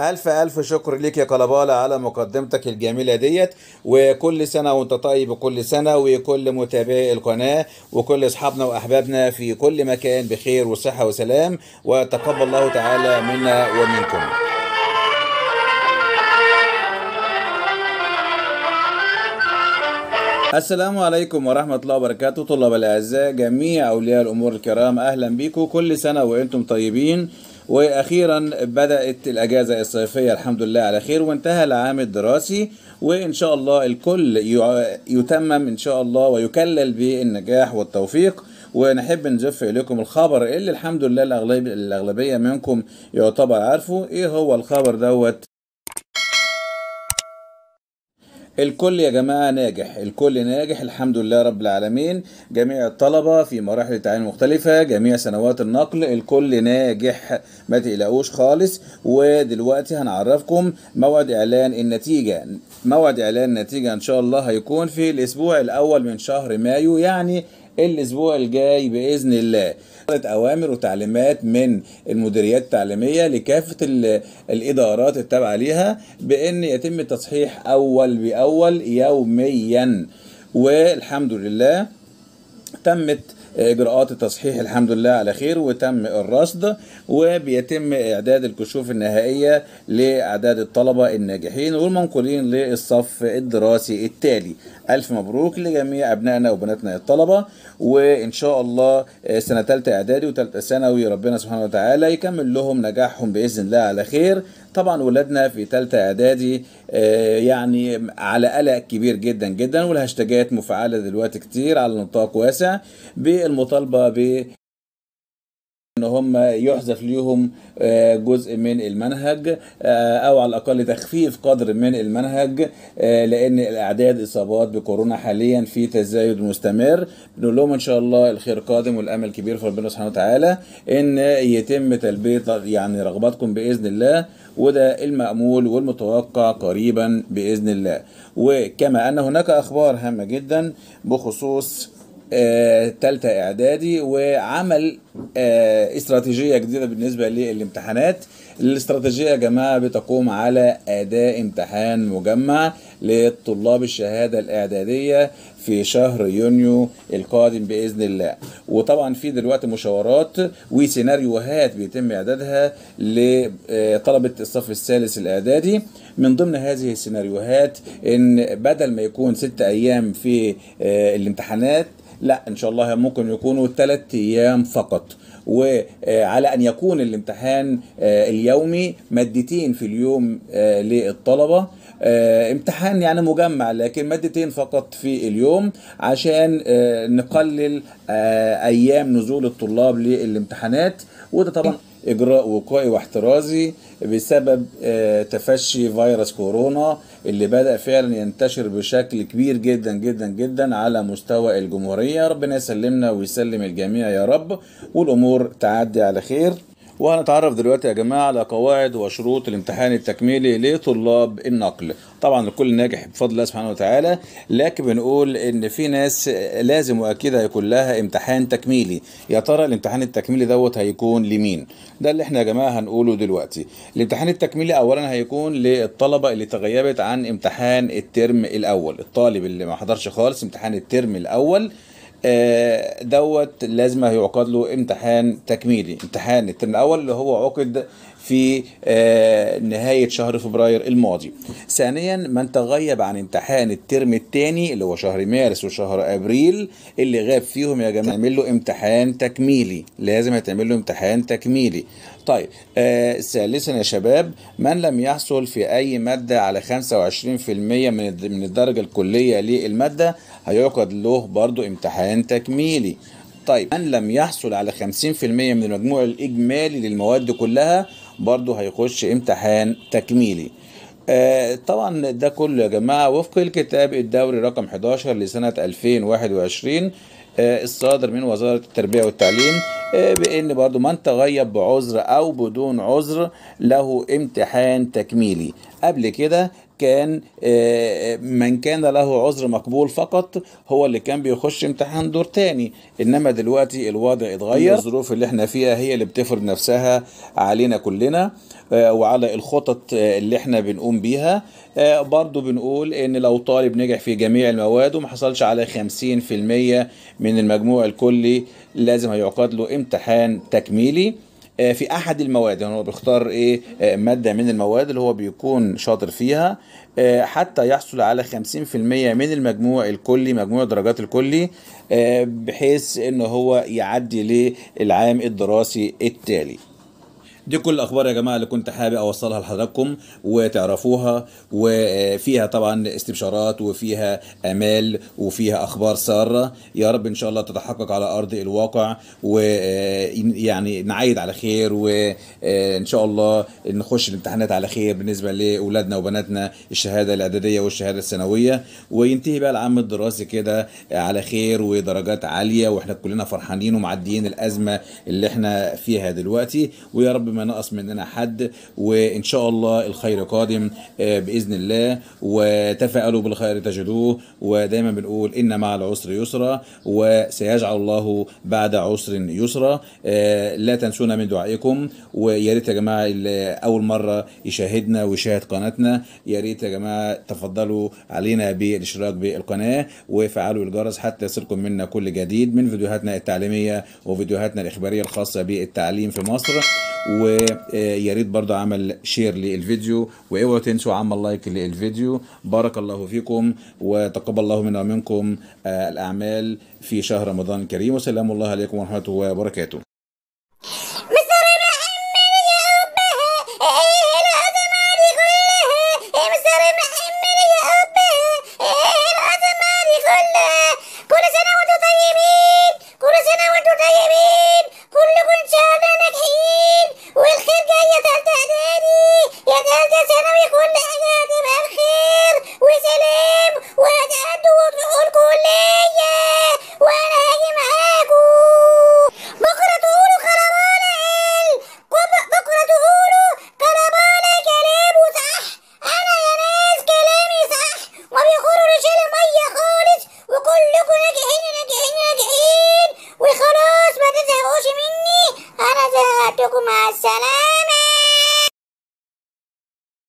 ألف ألف شكر ليك يا كلبالة على مقدمتك الجميلة ديت وكل سنة وأنت طيب وكل سنة وكل متابعي القناة وكل أصحابنا وأحبابنا في كل مكان بخير وصحة وسلام وتقبل الله تعالى منا ومنكم السلام عليكم ورحمة الله وبركاته طلاب الأعزاء جميع أولياء الأمور الكرام أهلا بيكم كل سنة وأنتم طيبين واخيرا بدات الاجازه الصيفيه الحمد لله على خير وانتهى العام الدراسي وان شاء الله الكل يتمم ان شاء الله ويكلل بالنجاح والتوفيق ونحب نزف اليكم الخبر اللي الحمد لله الاغلبيه منكم يعتبر عارفه ايه هو الخبر دوت الكل يا جماعة ناجح الكل ناجح الحمد لله رب العالمين جميع الطلبة في مراحل التعليم مختلفة جميع سنوات النقل الكل ناجح ما تقلقوش خالص ودلوقتي هنعرفكم موعد إعلان النتيجة موعد إعلان النتيجة إن شاء الله هيكون في الأسبوع الأول من شهر مايو يعني الاسبوع الجاي باذن الله اوامر وتعليمات من المديريات التعليميه لكافه الادارات التابعه ليها بان يتم التصحيح اول باول يوميا والحمد لله تمت اجراءات التصحيح الحمد لله على خير وتم الرصد وبيتم اعداد الكشوف النهائيه لاعداد الطلبه الناجحين والمنقولين للصف الدراسي التالي الف مبروك لجميع ابنائنا وبناتنا الطلبه وان شاء الله آه، سنه ثالثه اعدادي وثالثه ثانوي ربنا سبحانه وتعالى يكمل لهم نجاحهم باذن الله على خير طبعا ولادنا في ثالثه اعدادي آه، يعني على قلق كبير جدا جدا والهاشتاجات مفعله دلوقتي كتير على نطاق واسع بالمطالبه ب ان هم يحذف ليهم آه، جزء من المنهج آه، او على الاقل تخفيف قدر من المنهج لان الاعداد اصابات بكورونا حاليا في تزايد مستمر بنقول لهم ان شاء الله الخير قادم والامل كبير في ربنا سبحانه وتعالى ان يتم تلبيه يعني رغباتكم باذن الله وده المأمول والمتوقع قريبا بإذن الله وكما أن هناك أخبار هامة جدا بخصوص آه، تالتة إعدادي وعمل آه، استراتيجية جديدة بالنسبة للامتحانات الاستراتيجية يا جماعة بتقوم على أداء امتحان مجمع لطلاب الشهادة الإعدادية في شهر يونيو القادم بإذن الله وطبعا في دلوقتي مشاورات وسيناريوهات بيتم إعدادها لطلبة الصف الثالث الإعدادي من ضمن هذه السيناريوهات إن بدل ما يكون ست أيام في آه، الامتحانات لا ان شاء الله ممكن يكونوا ثلاث ايام فقط وعلى ان يكون الامتحان آه، اليومي مادتين في اليوم آه، للطلبه آه، امتحان يعني مجمع لكن مادتين فقط في اليوم عشان نقلل ايام نزول الطلاب للامتحانات وده طبعا اجراء وقائي واحترازي بسبب آه، تفشي فيروس كورونا اللي بدأ فعلا ينتشر بشكل كبير جدا جدا جدا على مستوى الجمهورية ربنا يسلمنا ويسلم الجميع يا رب والأمور تعدي على خير وهنتعرف دلوقتي يا جماعه على قواعد وشروط الامتحان التكميلي لطلاب النقل طبعا الكل ناجح بفضل الله سبحانه وتعالى لكن بنقول ان في ناس لازم واكيد هيكون لها امتحان تكميلي يا ترى الامتحان التكميلي دوت هيكون لمين ده اللي احنا يا جماعه هنقوله دلوقتي الامتحان التكميلي اولا هيكون للطلبه اللي تغيبت عن امتحان الترم الاول الطالب اللي ما حضرش خالص امتحان الترم الاول آه، دوت لازم هيعقد له امتحان تكميلي امتحان الترم الاول اللي هو عقد في آه، نهاية شهر فبراير الماضي ثانيا من تغيب عن امتحان الترم الثاني اللي هو شهر مارس وشهر أبريل اللي غاب فيهم يا جماعة تعمل له امتحان تكميلي لازم هتعمل له امتحان تكميلي طيب آه، ثالثا يا شباب من لم يحصل في أي مادة على 25% من من الدرجة الكلية للمادة هيعقد له برضو امتحان تكميلي طيب من لم يحصل على 50% من المجموع الإجمالي للمواد كلها برضه هيخش امتحان تكميلي آه طبعا ده كله يا جماعة وفق الكتاب الدوري رقم 11 لسنة 2021 آه الصادر من وزارة التربية والتعليم آه بأن برضو من تغيب بعذر أو بدون عذر له امتحان تكميلي قبل كده كان آه، آه، من كان له عذر مقبول فقط هو اللي كان بيخش امتحان دور تاني انما دلوقتي الوضع اتغير الظروف اللي احنا فيها هي اللي بتفرض نفسها علينا كلنا آه، وعلى الخطط اللي احنا بنقوم بيها برضو بنقول ان لو طالب نجح في جميع المواد وما حصلش على 50% من المجموع الكلي لازم هيعقد له امتحان تكميلي آه، في احد المواد يعني هو بيختار ايه آه، ماده من المواد اللي هو بيكون شاطر فيها آه، حتى يحصل على 50% من المجموع الكلي مجموع درجات الكلي بحيث ان هو يعدي للعام الدراسي التالي دي كل الاخبار يا جماعه اللي كنت حابب اوصلها لحضراتكم وتعرفوها وفيها طبعا استبشارات وفيها امال وفيها اخبار ساره يا رب ان شاء الله تتحقق على ارض الواقع ويعني آه، نعيد على خير وان آه، شاء الله نخش الامتحانات على خير بالنسبه لاولادنا وبناتنا الشهاده الاعداديه والشهاده الثانويه وينتهي بقى العام الدراسي كده على خير ودرجات عاليه واحنا كلنا فرحانين ومعديين الازمه اللي احنا فيها دلوقتي ويا رب ما نقص مننا حد وان شاء الله الخير قادم آه، باذن الله وتفاءلوا بالخير تجدوه ودايما بنقول ان مع العسر يسرا وسيجعل الله بعد عسر يسرا آه، لا تنسونا من دعائكم ويا ريت يا جماعه اللي اول مره يشاهدنا ويشاهد قناتنا يا ريت يا جماعه تفضلوا علينا بالاشتراك بالقناه وفعلوا الجرس حتى يصلكم منا كل جديد من فيديوهاتنا التعليميه وفيديوهاتنا الاخباريه الخاصه بالتعليم في مصر ويا آه، ريت برضه عمل شير للفيديو واوعوا تنسوا عمل لايك للفيديو بارك الله فيكم وتقبل الله منا ومنكم آه، الاعمال في شهر رمضان الكريم وسلام الله عليكم ورحمه وبركاته يا أبها إيه كلها